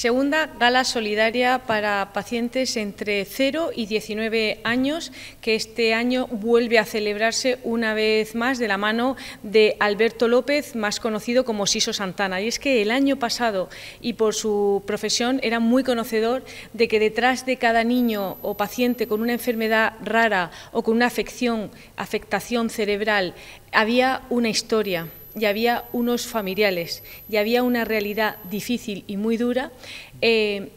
Segunda gala solidaria para pacientes entre 0 y 19 años, que este año vuelve a celebrarse una vez más de la mano de Alberto López, más conocido como Siso Santana. Y es que el año pasado, y por su profesión, era muy conocedor de que detrás de cada niño o paciente con una enfermedad rara o con una afección, afectación cerebral, había una historia y había unos familiares y había una realidad difícil y muy dura, eh,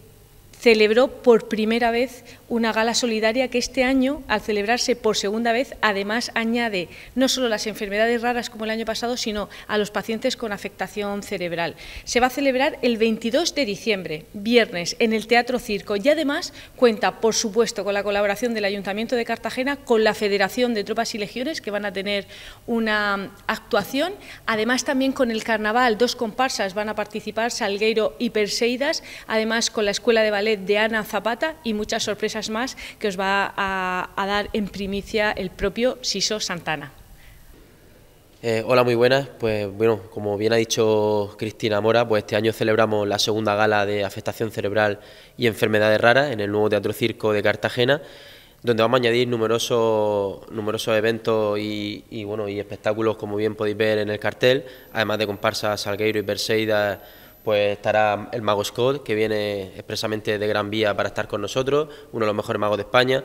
celebró por primera vez una gala solidaria que este año, al celebrarse por segunda vez, además añade no solo las enfermedades raras como el año pasado, sino a los pacientes con afectación cerebral. Se va a celebrar el 22 de diciembre, viernes, en el Teatro Circo y además cuenta, por supuesto, con la colaboración del Ayuntamiento de Cartagena, con la Federación de Tropas y Legiones, que van a tener una mm, actuación, además también con el Carnaval, dos comparsas van a participar, Salgueiro y Perseidas, además con la Escuela de Ballet de Ana Zapata y muchas sorpresas más que os va a, dar en primicia el propio Siso Santana. Eh, hola, muy buenas. Pues bueno, como bien ha dicho Cristina Mora, pues este año celebramos la segunda gala de afectación cerebral y enfermedades raras en el nuevo Teatro Circo de Cartagena, donde vamos a añadir numerosos, numerosos eventos y, bueno, y espectáculos, como bien podéis ver en el cartel, además de comparsas Salgueiro y Perseida pues estará el mago Scott, que viene expresamente de Gran Vía para estar con nosotros, uno de los mejores magos de España.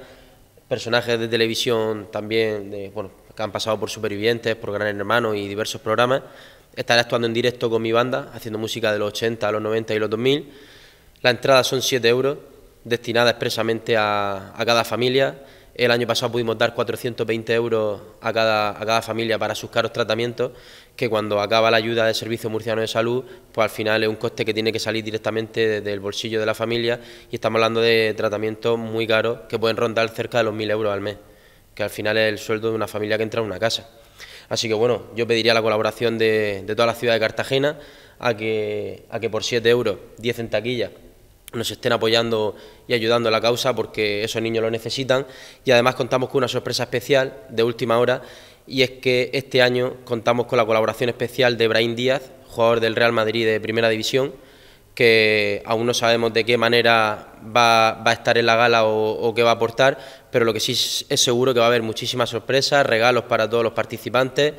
Personajes de televisión también, que han pasado por Supervivientes, por Gran Hermano y diversos programas. Estaré actuando en directo con mi banda, haciendo música de los 80, los 90 y los 2000. ...la entrada son 7 euros, ...destinada expresamente a cada familia el año pasado pudimos dar 420 euros a cada, a cada familia para sus caros tratamientos, que cuando acaba la ayuda del Servicio Murciano de Salud, pues al final es un coste que tiene que salir directamente del bolsillo de la familia y estamos hablando de tratamientos muy caros que pueden rondar cerca de los 1.000 euros al mes, que al final es el sueldo de una familia que entra en una casa. Así que bueno, yo pediría la colaboración de, toda la ciudad de Cartagena a que, a que por 7 euros, 10 en taquilla, nos estén apoyando y ayudando a la causa porque esos niños lo necesitan y además contamos con una sorpresa especial de última hora y es que este año contamos con la colaboración especial de braín Díaz, jugador del Real Madrid de Primera División, que aún no sabemos de qué manera va, va a estar en la gala o, o, qué va a aportar, pero lo que sí es seguro que va a haber muchísimas sorpresas, regalos para todos los participantes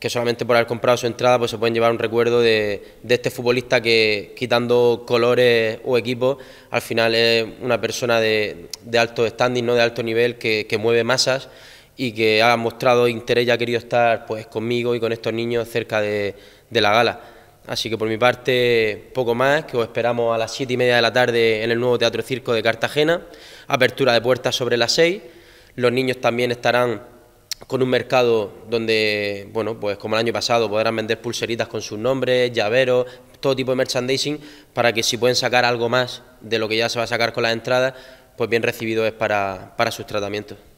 que solamente por haber comprado su entrada pues se pueden llevar un recuerdo de, de este futbolista que quitando colores o equipos al final es una persona de, de alto standing, ¿no? de alto nivel que, mueve masas y que ha mostrado interés y ha querido estar pues conmigo y con estos niños cerca de, de la gala. Así que por mi parte poco más, que os esperamos a las siete y media de la tarde en el nuevo Teatro Circo de Cartagena, apertura de puertas sobre las seis... los niños también estarán con un mercado donde, bueno, pues como el año pasado podrán vender pulseritas con sus nombres, llaveros, todo tipo de merchandising, para que si pueden sacar algo más de lo que ya se va a sacar con las entradas, pues bien recibido es para, para sus tratamientos.